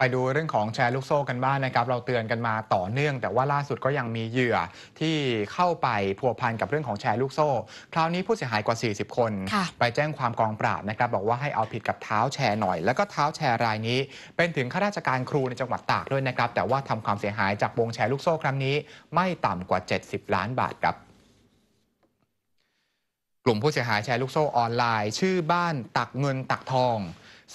ไปดูเรื่องของแชร์ลูกโซ่กันบ้างนนะครับ เราเตือนกันมาต่อเนื่อง แต่ว่าล่าสุดก็ยังมีเหยื่อที่เข้าไปพัวพันกับเรื่องของแชร์ลูกโซ่คราวนี้ผู้เสียหายกว่า 40 คนไปแจ้งความกองปราบนะครับ บอกว่าให้เอาผิดกับเท้าแชร์หน่อย แล้วก็เท้าแชร์รายนี้ เป็นถึงข้าราชการครูในจังหวัดตากด้วยนะครับ แต่ว่าทำความเสียหายจากวงแชร์ลูกโซ่ครั้งนี้ไม่ต่ำกว่า 70 ล้านบาทครับ กลุ่มผู้เสียหายแชร์ลูกโซ่ออนไลน์ชื่อบ้านตักเงินตักทอง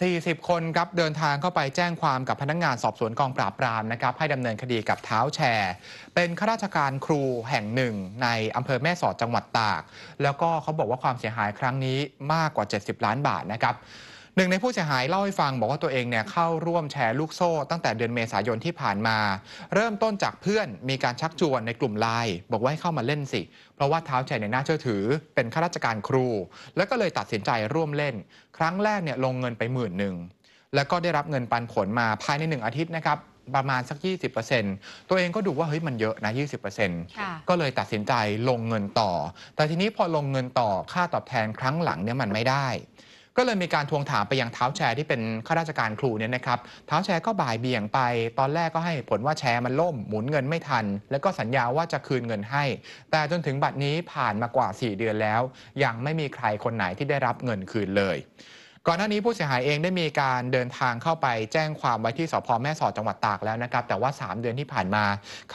40 คนครับเดินทางเข้าไปแจ้งความกับพนักงงานสอบสวนกองปราบปรามนะครับให้ดำเนินคดีกับเท้าแชร์ เป็นข้าราชการครูแห่งหนึ่งในอำเภอแม่สอดจังหวัดตาก แล้วก็เขาบอกว่าความเสียหายครั้งนี้มากกว่า 70 ล้านบาทนะครับหนึ่งในผู้เสียหายเล่าให้ฟังบอกว่าตัวเองเนี่ยเข้าร่วมแชร์ลูกโซ่ตั้งแต่เดือนเมษายนที่ผ่านมา เริ่มต้นจากเพื่อนมีการชักชวนในกลุ่มไลน์บอกว่าให้เข้ามาเล่นสิ เพราะว่าเท้าแชร์ในหน้าเชื่อถือเป็นข้าราชการครู แล้วก็เลยตัดสินใจร่วมเล่น ครั้งแรกเนี่ยลงเงินไปหมื่นหนึ่งแล้วก็ได้รับเงินปันผลมาภายใน1อาทิตย์นะครับประมาณสัก 20%ตัวเองก็ดูว่าเฮ้ยมันเยอะนะ20%ก็เลยตัดสินใจลงเงินต่อ แต่ทีนี้พอลงเงินต่อค่าตอบแทนครั้งหลังเนี่ยมันไม่ได้ก็เลยมีการทวงถามไปยังเท้าแชร์ที่เป็นข้าราชการครูเนี่ยนะครับเท้าแชร์ก็บ่ายเบี่ยงไป ตอนแรกก็ให้ผลว่าแชร์มันล่ม หมุนเงินไม่ทัน แล้วก็สัญญาว่าจะคืนเงินให้ แต่จนถึงบัดนี้ผ่านมากว่า 4 เดือนแล้ว ยังไม่มีใครคนไหนที่ได้รับเงินคืนเลยก่อนหน้านี้ผู้เสียหายเองได้มีการเดินทางเข้าไปแจ้งความไว้ที่สพแม่สอดจังหวัดตากแล้วนะครับ แต่ว่า 3เดือนที่ผ่านมา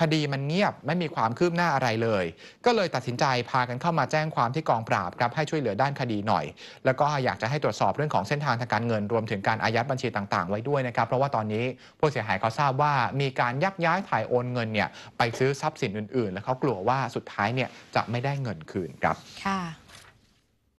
คดีมันเงียบไม่มีความคืบหน้าอะไรเลย ก็เลยตัดสินใจพากันเข้ามาแจ้งความที่กองปราบครับให้ช่วยเหลือด้านคดีหน่อย แล้วก็อยากจะให้ตรวจสอบเรื่องของเส้นทางทางการเงินรวมถึงการอายัดบัญชีต่างๆไว้ด้วยนะครับ เพราะว่าตอนนี้ผู้เสียหายเขาทราบว่า มีการยักย้ายถ่ายโอนเงินเนี่ยไปซื้อทรัพย์สินอื่นๆ แล้วเขากลัวว่าสุดท้ายเนี่ยจะไม่ได้เงินคืนครับค่ะ